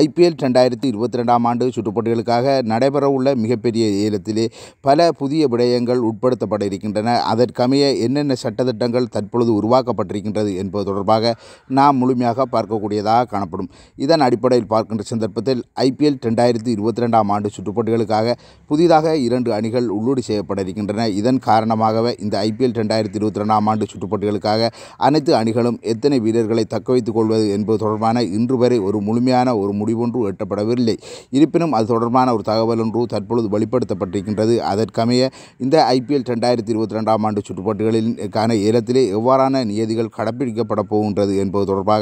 IPL ரெண்டாயிரத்தி இருபத்தி ரெண்டாம் ஆண்டு சுற்றுப்பட்டிகளுக்காக நடைபெறவுள்ள மிகப்பெரிய ஏலத்திலே பல புதிய விடயங்கள் உட்படுத்தப்பட இருக்கின்றன அதற்கமைய என்னென்ன சட்டத்திட்டங்கள் தற்பொழுது உருவாக்கப்பட்டிருக்கின்றது என்பது தொடர்பாக நாம் முழுமையாக பார்க்கக்கூடியதாக காணப்படும் இதன் அடிப்படையில் பார்க்கின்ற சந்தர்ப்பத்தில் ஐபிஎல் ரெண்டாயிரத்தி இருபத்தி ரெண்டாம் ஆண்டு சுற்றுப்பட்டிகளுக்காக புதிதாக இரண்டு அணிகள் உள்ளூடி செய்யப்பட இருக்கின்றன இதன் காரணமாகவே இந்த ஐபிஎல் ரெண்டாயிரத்தி இருபத்தி ரெண்டாம் ஆண்டு சுற்றுப்பட்டிகளுக்காக அனைத்து அணிகளும் எத்தனை வீரர்களை தக்க கொள்வது என்பது தொடர்பான இன்று வரை ஒரு முழுமையான ஒரு முடிவொன்று எட்டப்படவில்லை இருப்பினும் அது தொடர்பான ஒரு தகவல் ஒன்று தற்பொழுது வெளிப்படுத்தப்பட்டிருக்கின்றது அதற்கமைய இந்த ஐபிஎல் ரெண்டாயிரத்தி இருபத்தி ரெண்டாம் ஆண்டு சுற்றுப்பாட்டுகளின்கான ஏலத்திலே எவ்வாறான நியதிகள் கடைப்பிடிக்கப்பட போகின்றது என்பது தொடர்பாக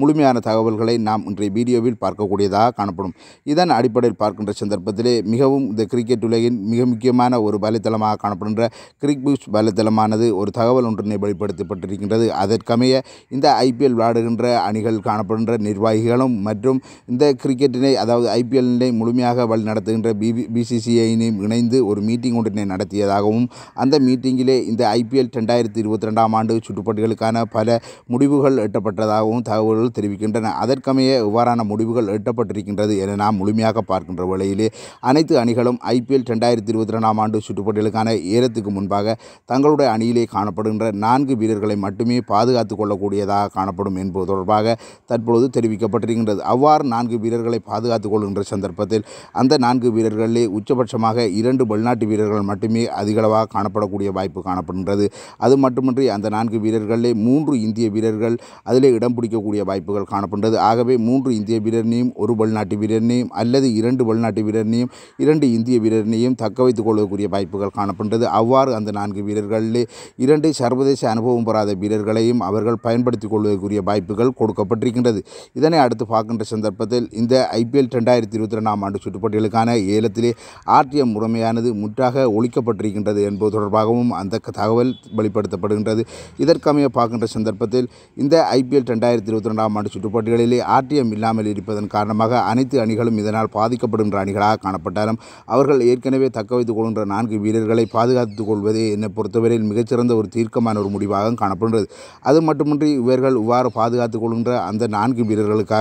முழுமையான தகவல்களை நாம் இன்றைய வீடியோவில் பார்க்கக்கூடியதாக காணப்படும் இதன் அடிப்படையில் பார்க்கின்ற சந்தர்ப்பத்திலே மிகவும் இந்த கிரிக்கெட் உலகின் மிக முக்கியமான ஒரு வலைத்தளமாக காணப்படுகின்ற கிரிக்பூஸ் வலைத்தளமானது ஒரு தகவல் ஒன்றினை வெளிப்படுத்தப்பட்டிருக்கின்றது அதற்கமைய இந்த ஐபிஎல் விளையாடுகின்ற அணிகள் காணப்படுகின்ற நிர்வாகிகளும் மற்றும் இந்த கிரிக்கெட்டினை அதாவது ஐபிஎல்லினை முழுமையாக வழி நடத்துகின்ற பிபி பிசிசிஐனையும் இணைந்து ஒரு மீட்டிங் ஒன்றினை நடத்தியதாகவும் அந்த மீட்டிங்கிலே இந்த ஐபிஎல் ரெண்டாயிரத்தி இருபத்தி ரெண்டாம் ஆண்டு சுற்றுப்பட்டுகளுக்கான பல முடிவுகள் எட்டப்பட்டதாகவும் தகவல்கள் தெரிவிக்கின்றன அதற்கமைய இவ்வாறான முடிவுகள் எட்டப்பட்டிருக்கின்றது என நாம் முழுமையாக பார்க்கின்ற வேளையிலே அனைத்து அணிகளும் ஐபிஎல் ரெண்டாயிரத்தி இருபத்தி ரெண்டாம் ஆண்டு சுற்றுப்பட்டுகளுக்கான ஏலத்துக்கு முன்பாக தங்களுடைய அணியிலே காணப்படுகின்ற நான்கு வீரர்களை மட்டுமே பாதுகாத்துக் கொள்ளக்கூடியதாக காணப்படும் என்பது தொடர்பாக தற்பொழுது தெரிவிக்கப்பட்டிருக்கின்றது அவ்வாறு நான்கு நான்கு வீரர்களை பாதுகாத்துக் கொள்கின்ற சந்தர்ப்பத்தில் அந்த நான்கு வீரர்களிலே உச்சபட்சமாக இரண்டு வெளிநாட்டு வீரர்கள் மட்டுமே அதிகளவாக காணப்படக்கூடிய வாய்ப்பு காணப்படுகின்றது அது மட்டுமின்றி அந்த நான்கு வீரர்களிலே மூன்று இந்திய வீரர்கள் அதிலே இடம் பிடிக்கக்கூடிய வாய்ப்புகள் காணப்படுகிறது ஆகவே மூன்று இந்திய வீரர்னையும் ஒரு வெளிநாட்டு வீரர்னையும் அல்லது இரண்டு வெளிநாட்டு வீரரையும் இரண்டு இந்திய வீரர்னையும் தக்க வைத்துக் கொள்ளக்கூடிய வாய்ப்புகள் காணப்படுகிறது அவ்வாறு அந்த நான்கு வீரர்களிலே இரண்டு சர்வதேச அனுபவம் பெறாத வீரர்களையும் அவர்கள் பயன்படுத்திக் கொள்வதற்குரிய வாய்ப்புகள் கொடுக்கப்பட்டிருக்கின்றது இதனை அடுத்து பார்க்கின்ற சந்தர்ப்பத்தில் யதார்த்தத்தில் இந்த ஐபிஎல் ரெண்டாயிரத்தி இருபத்தி ரெண்டாம் ஆண்டு சுற்றுப்பட்டியலுக்கான ஏலத்திலே ஆர்டிஎம் முறைமையானது முற்றாக ஒழிக்கப்பட்டிருக்கின்றது என்பது தொடர்பாகவும் அந்த தகவல் வெளிப்படுத்தப்படுகின்றது இதற்கமைய பார்க்கின்ற சந்தர்ப்பத்தில் இந்த ஐபிஎல் ரெண்டாயிரத்தி இருபத்தி ரெண்டாம் ஆண்டு சுற்றுப்பட்டியலிலே ஆர்டிஎம் இல்லாமல் இருப்பதன் காரணமாக அனைத்து அணிகளும் இதனால் பாதிக்கப்படுகின்ற அணிகளாக காணப்பட்டாலும் அவர்கள் ஏற்கனவே தக்க வைத்துக் கொள்கின்ற நான்கு வீரர்களை பாதுகாத்துக் கொள்வதே என்னை பொறுத்தவரையில் மிகச்சிறந்த ஒரு தீர்க்கமான ஒரு முடிவாக காணப்படுகிறது அது மட்டுமின்றி இவர்கள் இவ்வாறு பாதுகாத்துக் கொள்கின்ற அந்த நான்கு வீரர்களுக்காக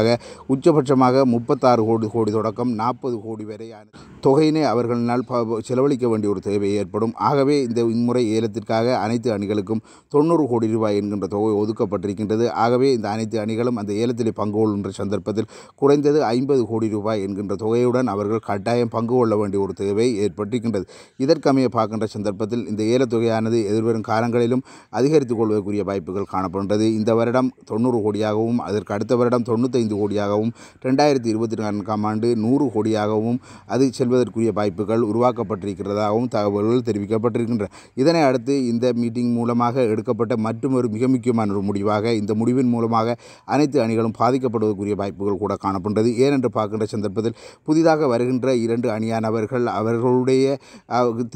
உச்சபட்சம் மொத்தமாக முப்பத்தாறு கோடி கோடி தொடக்கம் நாற்பது கோடி வரையான தொகையினை அவர்களினால் செலவழிக்க வேண்டிய ஒரு தேவை ஏற்படும் ஆகவே இந்த இம்முறை ஏலத்திற்காக அனைத்து அணிகளுக்கும் தொண்ணூறு கோடி ரூபாய் என்கின்ற தொகை ஒதுக்கப்பட்டிருக்கின்றது ஆகவே இந்த அனைத்து அணிகளும் அந்த ஏலத்தில் பங்கு கொள்கின்ற சந்தர்ப்பத்தில் குறைந்தது ஐம்பது கோடி ரூபாய் என்கின்ற தொகையுடன் அவர்கள் கட்டாயம் பங்கு கொள்ள வேண்டிய ஒரு தேவை ஏற்பட்டிருக்கின்றது இதற்கமைய பார்க்கின்ற சந்தர்ப்பத்தில் இந்த ஏலத்தொகையானது எதிர்வரும் காலங்களிலும் அதிகரித்துக் கொள்வதற்குரிய வாய்ப்புகள் காணப்படுகிறது இந்த வருடம் தொண்ணூறு கோடியாகவும் அதற்கு அடுத்த வருடம் தொண்ணூத்தைந்து கோடியாகவும் ரெண்டாயிரத்தி இருபத்தி நான்காம் ஆண்டு நூறு கோடியாகவும் அது செல்வதற்குரிய வாய்ப்புகள் உருவாக்கப்பட்டிருக்கிறதாகவும் தகவல்கள் தெரிவிக்கப்பட்டிருக்கின்றன இதனை அடுத்து இந்த மீட்டிங் மூலமாக எடுக்கப்பட்ட மற்றொரு மிக முக்கியமான ஒரு முடிவாக இந்த முடிவின் மூலமாக அனைத்து அணிகளும் பாதிக்கப்படுவதற்குரிய வாய்ப்புகள் கூட காணப்படுகிறது ஏனென்று பார்க்கின்ற சந்தர்ப்பத்தில் புதிதாக வருகின்ற இரண்டு அணியானவர்கள் அவர்களுடைய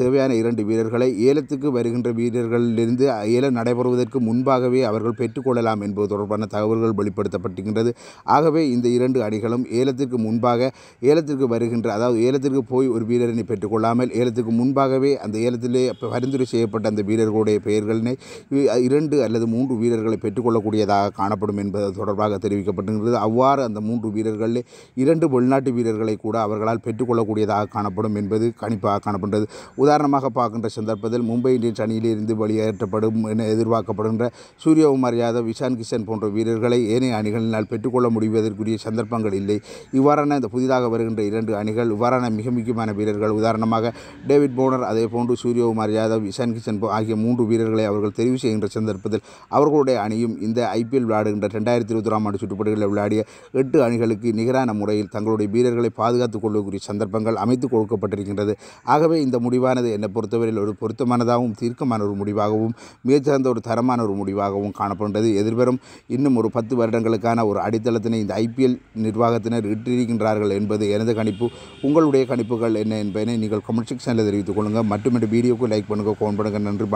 தேவையான இரண்டு வீரர்களை ஏலத்துக்கு வருகின்ற வீரர்களிலிருந்து ஏலம் நடைபெறுவதற்கு முன்பாகவே அவர்கள் பெற்றுக்கொள்ளலாம் என்பது தொடர்பான தகவல்கள் வெளிப்படுத்தப்பட்டிருக்கின்றது ஆகவே இந்த இரண்டு அணிகள் வீரர்களும் ஏலத்திற்கு முன்பாக ஏலத்திற்கு வருகின்ற அதாவது ஏலத்திற்கு போய் ஒரு வீரரினை பெற்றுக்கொள்ளாமல் ஏலத்திற்கு முன்பாகவே அந்த ஏலத்திலே பரிந்துரை செய்யப்பட்ட அந்த வீரர்களுடைய பெயர்களினை இரண்டு அல்லது மூன்று வீரர்களை பெற்றுக்கொள்ளக்கூடியதாக காணப்படும் என்பது தொடர்பாக தெரிவிக்கப்பட்டிருக்கிறது அவ்வாறு அந்த மூன்று வீரர்களில் இரண்டு வெளிநாட்டு வீரர்களை கூட அவர்களால் பெற்றுக்கொள்ளக்கூடியதாக காணப்படும் என்பது கணிப்பாக காணப்படுகிறது உதாரணமாக பார்க்கின்ற சந்தர்ப்பத்தில் மும்பை இந்தியன்ஸ் அணியிலிருந்து வெளியேற்றப்படும் என எதிர்பார்க்கப்படுகின்ற சூரியகுமார் யாதவ் இஷான் கிஷன் போன்ற வீரர்களை ஏனைய அணிகளினால் பெற்றுக்கொள்ள முடிவதற்குரிய சந்தர்ப்பங்கள் வாய்ப்புகள் இல்லை இவ்வாறான இந்த புதிதாக வருகின்ற இரண்டு அணிகள் இவ்வாறான மிக முக்கியமான வீரர்கள் உதாரணமாக டேவிட் போனர் அதே போன்று சூரியகுமார் யாதவ் இசான் கிஷன் ஆகிய மூன்று வீரர்களை அவர்கள் தெரிவு செய்கின்ற சந்தர்ப்பத்தில் அவர்களுடைய அணியும் இந்த ஐபிஎல் விளையாடுகின்ற ரெண்டாயிரத்தி இருபத்தொராம் ஆண்டு சுற்றுப்பட்டிகளில் விளையாடிய எட்டு அணிகளுக்கு நிகரான முறையில் தங்களுடைய வீரர்களை பாதுகாத்துக் கொள்ளக்கூடிய சந்தர்ப்பங்கள் அமைத்து கொடுக்கப்பட்டிருக்கின்றது ஆகவே இந்த முடிவானது என்னை பொறுத்தவரையில் ஒரு பொருத்தமானதாகவும் தீர்க்கமான ஒரு முடிவாகவும் மிகச்சிறந்த ஒரு தரமான ஒரு முடிவாகவும் காணப்படுகிறது எதிர்வரும் இன்னும் ஒரு பத்து வருடங்களுக்கான ஒரு அடித்தளத்தினை இந்த ஐபிஎல் நிர்வாகம் நிர்வாகத்தினர் இட்டிருக்கின்றார்கள் என்பது எனது கணிப்பு உங்களுடைய கணிப்புகள் என்ன என்பதை நீங்கள் கமெண்ட் செக்ஷனில் தெரிவித்துக் கொள்ளுங்கள் மட்டுமின்றி வீடியோக்கு லைக் பண்ணுங்கள் ஃபோன் பண்ணுங்கள் நன்றி